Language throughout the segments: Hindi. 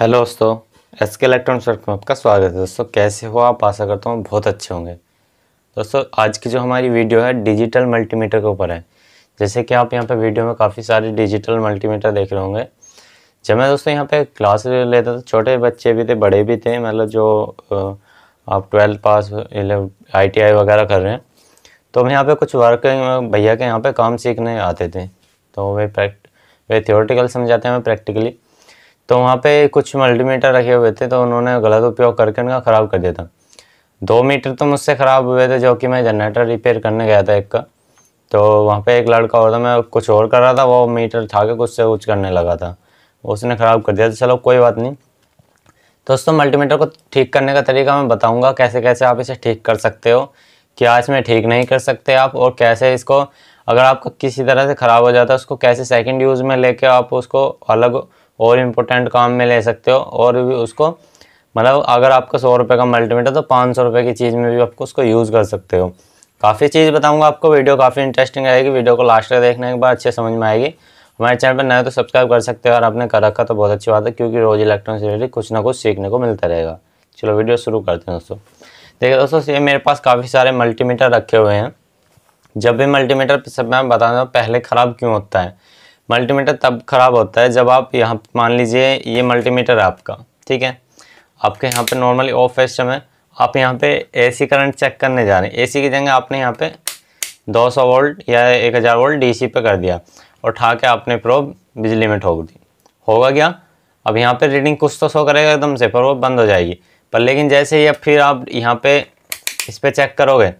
हेलो दोस्तों एस के इलेक्ट्रॉनिक वर्क में आपका स्वागत है दोस्तों कैसे हो आप आशा करता हूँ बहुत अच्छे होंगे दोस्तों आज की जो हमारी वीडियो है डिजिटल मल्टीमीटर के ऊपर है जैसे कि आप यहाँ पे वीडियो में काफ़ी सारे डिजिटल मल्टीमीटर देख रहे होंगे जब मैं दोस्तों यहाँ पे क्लास लेता था छोटे बच्चे भी थे बड़े भी थे मतलब जो आप twelfth pass I T I वगैरह कर रहे हैं तो हम यहाँ पर कुछ वर्क भैया के यहाँ पर काम सीखने आते थे तो वे प्रैक्ट वे थियोरटिकल समझाते हैं हमें प्रैक्टिकली तो वहाँ पे कुछ मल्टीमीटर रखे हुए थे तो उन्होंने गलत उपयोग करके उनका ख़राब कर दिया था दो मीटर तो मुझसे ख़राब हुए थे जो कि मैं जनरेटर रिपेयर करने गया था एक का तो वहाँ पे एक लड़का और था मैं कुछ और कर रहा था वो मीटर था के कुछ से कुछ करने लगा था उसने ख़राब कर दिया था चलो कोई बात नहीं दोस्तों मल्टीमीटर को ठीक करने का तरीका मैं बताऊँगा कैसे कैसे आप इसे ठीक कर सकते हो क्या इसमें ठीक नहीं कर सकते आप और कैसे इसको अगर आपका किसी तरह से ख़राब हो जाता है उसको कैसे सेकंड यूज़ में लेके आप उसको अलग और इम्पोर्टेंट काम में ले सकते हो और भी उसको मतलब अगर आपका सौ रुपये का मल्टीमीटर तो पाँच सौ रुपये की चीज़ में भी आपको उसको यूज़ कर सकते हो काफ़ी चीज़ बताऊंगा आपको वीडियो काफ़ी इंटरेस्टिंग आएगी वीडियो को लास्ट तक देखने के बाद अच्छे समझ में आएगी हमारे चैनल पर नए तो सब्सक्राइब कर सकते हो और आपने कर रखा तो बहुत अच्छी बात है क्योंकि रोज़ इलेक्ट्रॉनिक्स रिलेटेड कुछ ना कुछ सीखने को मिलता रहेगा चलो वीडियो शुरू करते हैं दोस्तों देखिए दोस्तों ये मेरे पास काफ़ी सारे मल्टीमीटर रखे हुए हैं जब भी मल्टीमीटर सब मैं बताता हूँ पहले ख़राब क्यों होता है मल्टीमीटर तब ख़राब होता है जब आप यहाँ मान लीजिए ये मल्टीमीटर है आपका ठीक है आपके यहाँ पे नॉर्मली ऑफ है है आप यहाँ पे एसी करंट चेक करने जा रहे हैं एसी की जगह आपने यहाँ पे 200 वोल्ट या 1000 वोल्ट डीसी पे कर दिया और उठा के आपने प्रोब बिजली में ठोक दी होगा क्या अब यहाँ पे रीडिंग कुछ तो सो करेगा एकदम से पर वो बंद हो जाएगी पर लेकिन जैसे ही अब फिर आप यहाँ पे इस पर चेक करोगे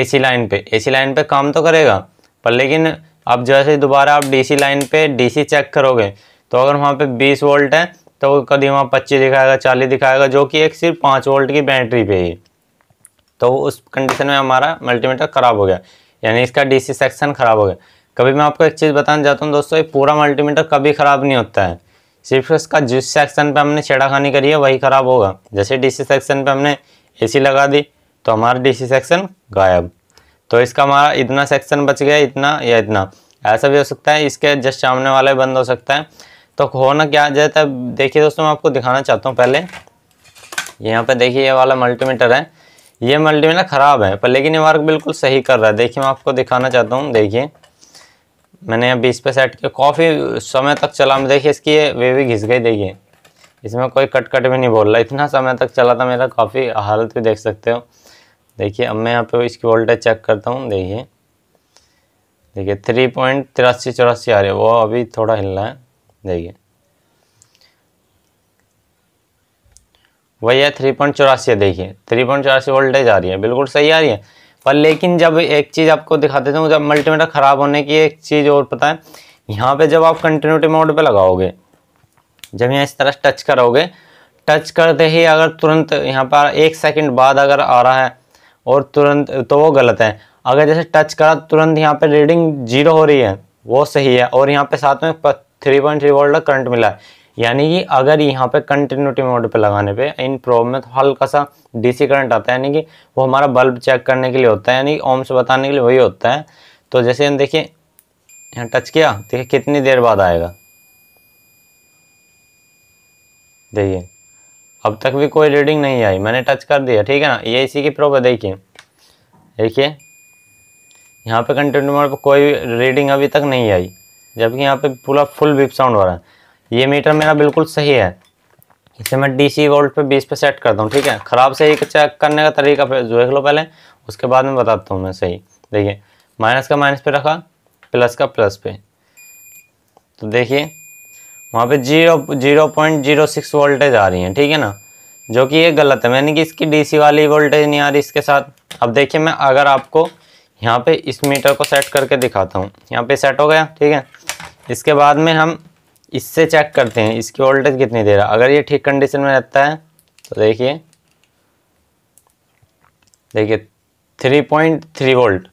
ए लाइन पर ए लाइन पर काम तो करेगा पर लेकिन अब जैसे ही दोबारा आप डीसी लाइन पे डीसी चेक करोगे तो अगर वहाँ पे 20 वोल्ट है तो कभी वहाँ पच्चीस दिखाएगा 40 दिखाएगा जो कि एक सिर्फ पाँच वोल्ट की बैटरी पे ही तो उस कंडीशन में हमारा मल्टीमीटर ख़राब हो गया यानी इसका डीसी सेक्शन ख़राब हो गया कभी मैं आपको एक चीज़ बताना चाहता हूँ दोस्तों ये पूरा मल्टीमीटर कभी ख़राब नहीं होता है सिर्फ इसका जिस सेक्शन पे हमने छेड़ाखानी करी है वही ख़राब होगा जैसे डीसी सेक्शन पे हमने एसी लगा दी तो हमारा डीसी सेक्शन गायब तो इसका हमारा इतना सेक्शन बच गया इतना या इतना ऐसा भी हो सकता है इसके जस्ट सामने वाला बंद हो सकता है तो होना क्या जाता है देखिए दोस्तों मैं आपको दिखाना चाहता हूँ पहले यहाँ पे देखिए ये वाला मल्टीमीटर है ये मल्टीमीटर ख़राब है पर लेकिन ये वर्क बिल्कुल सही कर रहा है देखिए मैं आपको दिखाना चाहता हूँ देखिए मैंने यहाँ बीस पर सेट किया काफ़ी समय तक चला देखिए इसकी ये भी घिस गई देखिए इसमें कोई कट कट भी नहीं बोल रहा इतना समय तक चला था मेरा काफ़ी हालत भी देख सकते हो देखिए अब मैं यहाँ पे इसकी वोल्टेज चेक करता हूँ देखिए देखिए थ्री पॉइंट तिरासी चौरासी आ रही है वो अभी थोड़ा हिल रहा है देखिए वही है थ्री पॉइंट चौरासी है देखिए थ्री पॉइंट चौरासी वोल्टेज आ रही है बिल्कुल सही आ रही है पर लेकिन जब एक चीज़ आपको दिखा देता हूँ जब मल्टीमीटर ख़राब होने की एक चीज़ और पता है यहाँ पे जब आप कंटिन्यूटी मोड पे लगाओगे जब यहाँ इस तरह टच करोगे टच करते ही अगर तुरंत यहाँ पर एक सेकंड बाद अगर आ रहा है और तुरंत तो वो गलत है अगर जैसे टच करा तुरंत यहाँ पर रीडिंग जीरो हो रही है वो सही है और यहाँ पर साथ में थ्री पॉइंट थ्री वोल्ट का करंट मिला है यानी कि अगर यहाँ पे कंटिन्यूटी मोड पे लगाने पे इन प्रॉब्लम में तो हल्का सा डीसी करंट आता है यानी कि वो हमारा बल्ब चेक करने के लिए होता है यानी ओम से बताने के लिए वही होता है तो जैसे हम देखिए यहाँ टच किया देखिए कितनी देर बाद आएगा देखिए अब तक भी कोई रीडिंग नहीं आई मैंने टच कर दिया ठीक है ना ये इसी की प्रूफ है देखिए देखिए यहाँ पे कंटिन्यू मोड पर कोई रीडिंग अभी तक नहीं आई जबकि यहाँ पे पूरा फुल विप साउंड हो रहा है ये मीटर मेरा बिल्कुल सही है इसे मैं डीसी वोल्ट पे 20 पे सेट करता हूँ ठीक है ख़राब से ही चेक करने का तरीका जो देख लो पहले उसके बाद में बताता हूँ मैं सही देखिए माइनस का माइनस पे रखा प्लस का प्लस पे तो देखिए वहाँ पे zero zero point zero six voltage आ रही हैं ठीक है ना जो कि ये गलत है मैंने कि इसकी डीसी वाली वोल्टेज नहीं आ रही इसके साथ अब देखिए मैं अगर आपको यहाँ पे इस मीटर को सेट करके दिखाता हूँ यहाँ पे सेट हो गया ठीक है इसके बाद में हम इससे चेक करते हैं इसकी वोल्टेज कितनी दे रहा है अगर ये ठीक कंडीशन में रहता है तो देखिए देखिए three point three volt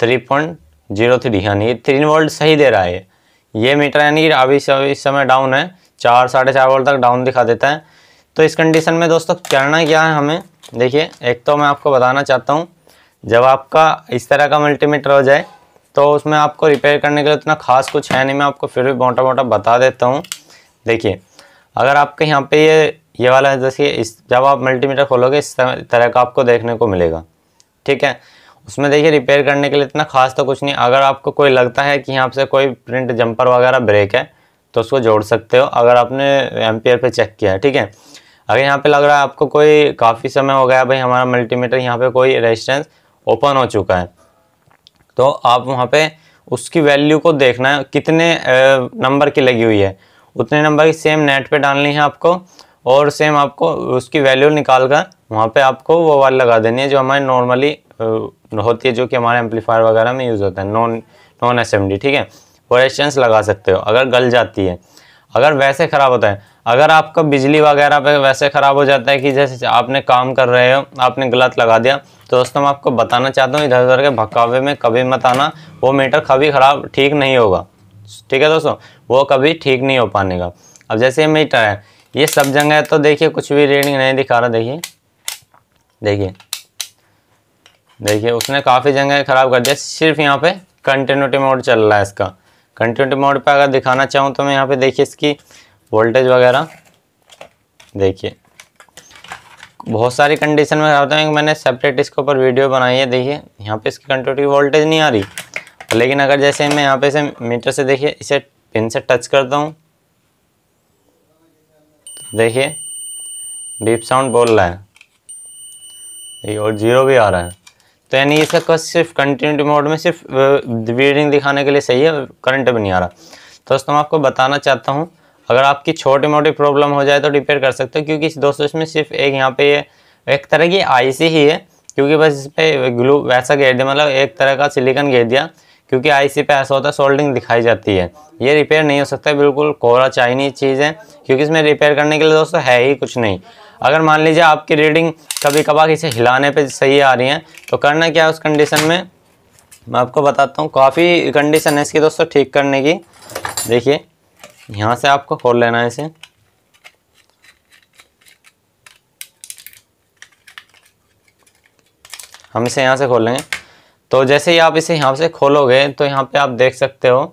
three point zero three यानी थ्री वोल्ट सही दे रहा है ये मीटर यानी कि अभी इस समय डाउन है चार साढ़े चार वोल्ट तक डाउन दिखा देता है तो इस कंडीशन में दोस्तों करना क्या है हमें देखिए एक तो मैं आपको बताना चाहता हूँ जब आपका इस तरह का मल्टीमीटर हो जाए तो उसमें आपको रिपेयर करने के लिए इतना खास कुछ है नहीं मैं आपको फिर भी मोटा मोटा बता देता हूँ देखिए अगर आपके यहाँ पे ये ये वाला है जैसे इस जब आप मल्टीमीटर खोलोगे इस तरह का आपको देखने को मिलेगा ठीक है उसमें देखिए रिपेयर करने के लिए इतना खास तो कुछ नहीं अगर आपको कोई लगता है कि यहाँ से कोई प्रिंट जंपर वगैरह ब्रेक है तो उसको जोड़ सकते हो अगर आपने एम्पियर पे चेक किया है ठीक है अगर यहाँ पे लग रहा है आपको कोई काफ़ी समय हो गया भाई हमारा मल्टीमीटर यहाँ पे कोई रेजिस्टेंस ओपन हो चुका है तो आप वहाँ पे उसकी वैल्यू को देखना है कितने नंबर की लगी हुई है उतने नंबर की सेम नेट पर डालनी है आपको और सेम आपको उसकी वैल्यू निकाल कर वहाँ पे आपको वो वायर लगा देनी है जो हमारे नॉर्मली होती है जो कि हमारे एम्पलीफायर वगैरह में यूज़ होता है नॉन नॉन एस ठीक है वो रेजिस्टेंस लगा सकते हो अगर गल जाती है अगर वैसे ख़राब होता है अगर आपका बिजली वगैरह पे वैसे ख़राब हो जाता है कि जैसे आपने काम कर रहे हो आपने गलत लगा दिया तो दोस्तों मैं आपको बताना चाहता हूँ इधर उधर के भकावे में कभी मत आना वो मीटर कभी ख़राब ठीक नहीं होगा ठीक है दोस्तों वो कभी ठीक नहीं हो पाने का अब जैसे ये मीटर है ये सब जगह तो देखिए कुछ भी रीडिंग नहीं दिखा रहा देखिए देखिए देखिए उसने काफ़ी जगह ख़राब कर दिया सिर्फ यहाँ पे कंटिन्यूटी मोड चल रहा है इसका कंटिन्यूटी मोड पे अगर दिखाना चाहूँ तो मैं यहाँ पे देखिए इसकी वोल्टेज वगैरह देखिए बहुत सारी कंडीशन में खराब कि मैंने सेपरेट इसके ऊपर वीडियो बनाई है देखिए यहाँ पे इसकी कंटिन्यूटी वोल्टेज नहीं आ रही लेकिन अगर जैसे मैं यहाँ पे इसे मीटर से देखिए इसे पिन से टच करता हूँ देखिए डीप साउंड बोल रहा है और जीरो भी आ रहा है तो यानी सब कस सिर्फ कंटिन्यूटी मोड में सिर्फ रीडिंग दिखाने के लिए सही है करंट भी नहीं आ रहा तो दोस्तों मैं आपको बताना चाहता हूँ अगर आपकी छोटी मोटी प्रॉब्लम हो जाए तो रिपेयर कर सकते हो क्योंकि दोस्तों इसमें सिर्फ एक यहाँ पे ये एक तरह की आईसी ही है क्योंकि बस इस पर ग्लू वैसा घेर दिया मतलब एक तरह का सिलिकन घेर दिया क्योंकि आईसी पे ऐसा होता है सोल्डिंग दिखाई जाती है ये रिपेयर नहीं हो सकता बिल्कुल कोरा चाइनीज चीज़ है क्योंकि इसमें रिपेयर करने के लिए दोस्तों है ही कुछ नहीं अगर मान लीजिए आपकी रीडिंग कभी कभार इसे हिलाने पे सही आ रही है तो करना क्या है उस कंडीशन में मैं आपको बताता हूँ काफ़ी कंडीशन है इसकी दोस्तों ठीक करने की देखिए यहाँ से आपको खोल लेना है इसे हम इसे यहाँ से खोलेंगे तो जैसे ही आप इसे यहाँ से खोलोगे तो यहाँ पे आप देख सकते हो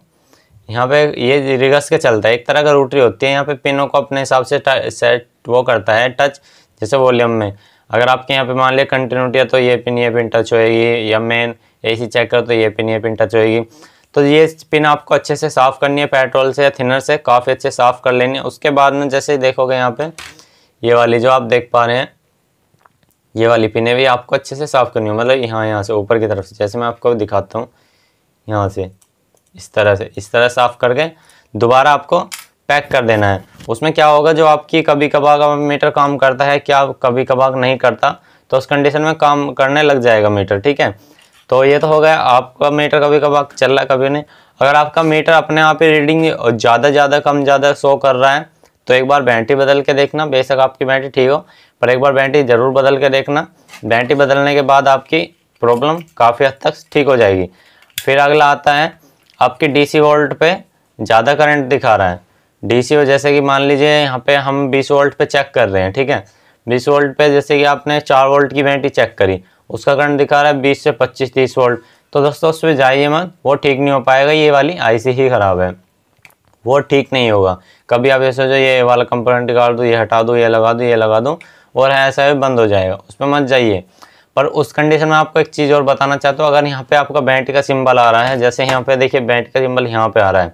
यहाँ पे ये रिगस के चलता है एक तरह का रोटरी होती है यहाँ पे पिनों को अपने हिसाब से सेट वो करता है टच जैसे वॉल्यूम में अगर आपके यहाँ पे मान लिया कंटिन्यूटी है तो ये पिन ये पिन टच होएगी या मेन एसी चेक कर तो ये पिन ये पिन टच होएगी तो ये पिन आपको अच्छे से साफ़ करनी है पेट्रोल से या थिनर से काफ़ी अच्छे साफ़ कर लेनी है उसके बाद में जैसे देखोगे यहाँ पर ये वाली जो आप देख पा रहे हैं ये वाली पिनें भी आपको अच्छे से साफ़ करनी है मतलब यहाँ यहाँ से ऊपर की तरफ से जैसे मैं आपको दिखाता हूँ यहाँ से इस तरह से इस तरह साफ़ करके दोबारा आपको पैक कर देना है उसमें क्या होगा जो आपकी कभी कभार का मीटर काम करता है क्या कभी कभार नहीं करता तो उस कंडीशन में काम करने लग जाएगा मीटर ठीक है तो ये तो हो गया आपका मीटर कभी कभार चल रहा है कभी नहीं अगर आपका मीटर अपने आप ही रीडिंग ज़्यादा ज़्यादा कम ज़्यादा शो कर रहा है तो एक बार बैटरी बदल के देखना बेशक आपकी बैटरी ठीक हो पर एक बार बैटरी ज़रूर बदल के देखना बैटरी बदलने के बाद आपकी प्रॉब्लम काफ़ी हद तक ठीक हो जाएगी फिर अगला आता है आपके डीसी वोल्ट पे ज़्यादा करंट दिखा रहा है डीसी जैसे कि मान लीजिए यहाँ पे हम 20 वोल्ट पे चेक कर रहे हैं ठीक है 20 वोल्ट पे जैसे कि आपने 4 वोल्ट की बैटरी चेक करी उसका करंट दिखा रहा है 20 से 25 30 वोल्ट तो दोस्तों उस पर जाइए मत वो ठीक नहीं हो पाएगा ये वाली आईसी ही ख़राब है वो ठीक नहीं होगा कभी आप ये सोचो ये वाला कंपोनेंट निकाल दो ये हटा दो ये लगा दो ये लगा दो और ऐसा भी बंद हो जाएगा उस पर मत जाइए पर उस कंडीशन में आपको एक चीज़ और बताना चाहता हूँ अगर यहाँ पे आपका बैंट का सिंबल आ रहा है जैसे यहाँ पे देखिए बैंट का सिंबल यहाँ पे आ रहा है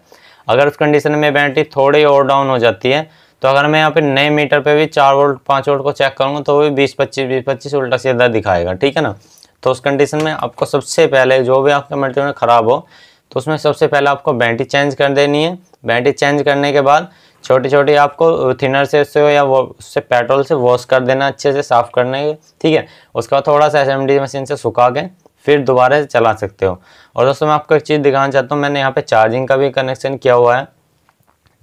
अगर उस कंडीशन में बैटरी थोड़ी और डाउन हो जाती है तो अगर मैं यहाँ पे नए मीटर पे भी चार वोल्ट पाँच वोल्ट को चेक करूँगा तो वो भी बीस पच्चीस बीस पच्चीस उल्टा सीधा दिखाएगा ठीक है ना तो उस कंडीशन में आपको सबसे पहले जो भी आपका मल्टीमीटर ख़राब हो तो उसमें सबसे पहले आपको बैटरी चेंज कर देनी है बैटरी चेंज करने के बाद छोटी छोटी आपको थिनर से उससे या वो उससे पेट्रोल से वॉश कर देना अच्छे से साफ़ करने के ठीक है उसका थोड़ा सा एस मशीन से सुखा के फिर दोबारा से चला सकते हो और दोस्तों मैं आपको एक चीज़ दिखाना चाहता हूँ मैंने यहाँ पे चार्जिंग का भी कनेक्शन किया हुआ है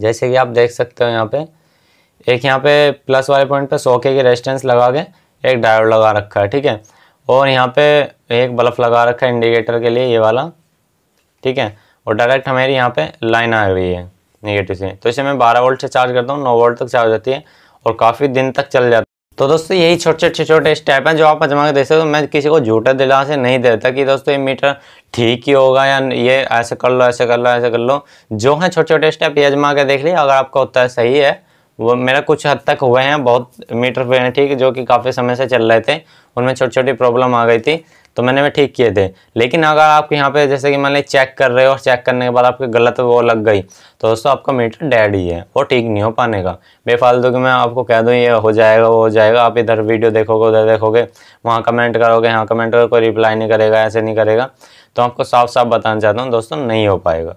जैसे कि आप देख सकते हो यहाँ पर एक यहाँ पर प्लस वाले पॉइंट पर सोखे के की रेजिस्टेंस लगा के एक डायोड लगा रखा है ठीक है और यहाँ पर एक बल्ब लगा रखा है इंडिकेटर के लिए ये वाला ठीक है और डायरेक्ट हमारी यहाँ पर लाइन आ रही है निगेटिव से तो इसे मैं बारह वोल्ट से चार्ज करता हूँ नौ वोल्ट तक चार्ज होती है और काफ़ी दिन तक चल जाता है तो दोस्तों यही छोटे छोटे छोटे स्टेप हैं जो आप जमा के देख सकते हो मैं किसी को झूठा दिला से नहीं देता कि दोस्तों ये मीटर ठीक ही होगा या ये ऐसे कर लो ऐसे कर लो ऐसे कर लो जो है छोटे छोटे स्टेप ये जमा के देख लिए अगर आपका उत्तर सही है वो मेरा कुछ हद तक हुए हैं बहुत मीटर पे हैं ठीक जो कि काफ़ी समय से चल रहे थे उनमें छोटी छोटी प्रॉब्लम आ गई थी तो मैंने मैं ठीक किए थे लेकिन अगर आप यहाँ पे जैसे कि मैंने चेक कर रहे हो और चेक करने के बाद आपके गलत वो लग गई तो दोस्तों आपका मीटर डेड ही है वो ठीक नहीं हो पाने का बेफालतू कि मैं आपको कह दूँ ये हो जाएगा वो हो जाएगा आप इधर वीडियो देखोगे उधर देखोगे वहाँ कमेंट करोगे यहाँ कमेंट करोगे कोई रिप्लाई नहीं करेगा ऐसे नहीं करेगा तो आपको साफ साफ बताना चाहता हूँ दोस्तों नहीं हो पाएगा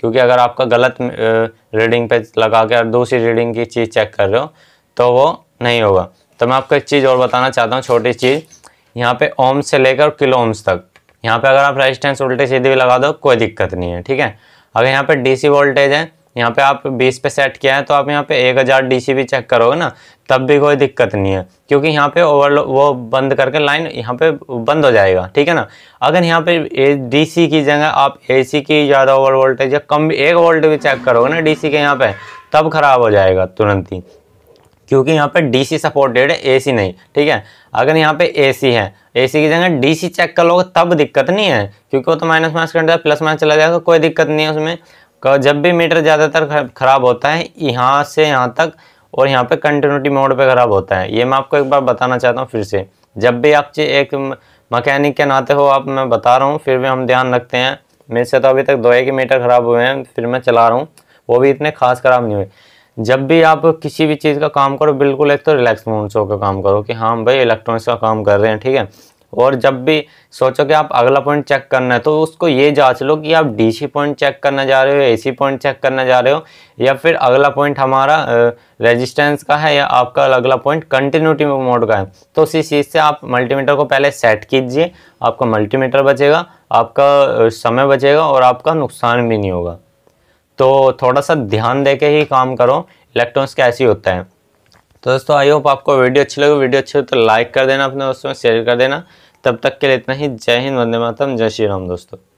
क्योंकि अगर आपका गलत रीडिंग पे लगा के और दूसरी रीडिंग की चीज़ चेक कर रहे हो तो वो नहीं होगा तो मैं आपको एक चीज़ और बताना चाहता हूँ छोटी चीज़ यहाँ पे ओम से लेकर किलो ओम्स तक यहाँ पे अगर आप रेजिस्टेंस वोल्टेज सीधे भी लगा दो कोई दिक्कत नहीं है ठीक है अगर यहाँ पे डीसी वोल्टेज है यहाँ पे आप 20 पे सेट किया है तो आप यहाँ पे 1000 डीसी भी चेक करोगे ना तब भी कोई दिक्कत नहीं है क्योंकि यहाँ पे ओवरलो वो बंद करके लाइन यहाँ पे बंद हो जाएगा ठीक है ना अगर यहाँ पे डीसी की जगह आप एसी की ज़्यादा ओवर वोल्टेज या कम एक वोल्ट भी चेक करोगे ना डीसी के यहाँ पे तब खराब हो जाएगा तुरंत ही क्योंकि यहाँ पे डीसी सपोर्टेड है एसी नहीं ठीक है अगर यहाँ पे एसी है एसी की जगह डीसी चेक कर लोगे तब दिक्कत नहीं है क्योंकि वो तो माइनस माइनस करता है प्लस माइनस चला जाएगा कोई दिक्कत नहीं है उसमें जब भी मीटर ज़्यादातर ख़राब होता है यहाँ से यहाँ तक और यहाँ पे कंटिन्यूटी मोड पे ख़राब होता है ये मैं आपको एक बार बताना चाहता हूँ फिर से जब भी आप एक मकैनिक के नाते हो आप मैं बता रहा हूँ फिर भी हम ध्यान रखते हैं मेरे से तो अभी तक दो एक मीटर ख़राब हुए हैं फिर मैं चला रहा हूँ वो भी इतने खास ख़राब नहीं हुए जब भी आप किसी भी चीज़ का काम करो बिल्कुल एक तो रिलैक्स मूड से होकर काम करो कि हाँ भाई इलेक्ट्रॉनिक्स का काम कर रहे हैं ठीक है और जब भी सोचो कि आप अगला पॉइंट चेक करना है तो उसको ये जांच लो कि आप डीसी पॉइंट चेक करना जा रहे हो एसी पॉइंट चेक करना जा रहे हो या फिर अगला पॉइंट हमारा रेजिस्टेंस का है या आपका अगला पॉइंट कंटिन्यूटी मोड का है तो उसी चीज़ से आप मल्टीमीटर को पहले सेट कीजिए आपका मल्टीमीटर बचेगा आपका समय बचेगा और आपका नुकसान भी नहीं होगा तो थोड़ा सा ध्यान दे के ही काम करो इलेक्ट्रॉन्स क्या ऐसे होता है तो दोस्तों आई होप आपको वीडियो अच्छी लगे वीडियो अच्छी हो तो लाइक कर देना अपने दोस्तों में शेयर कर देना तब तक के लिए इतना ही जय हिंद वंदे मातरम जय श्री राम दोस्तों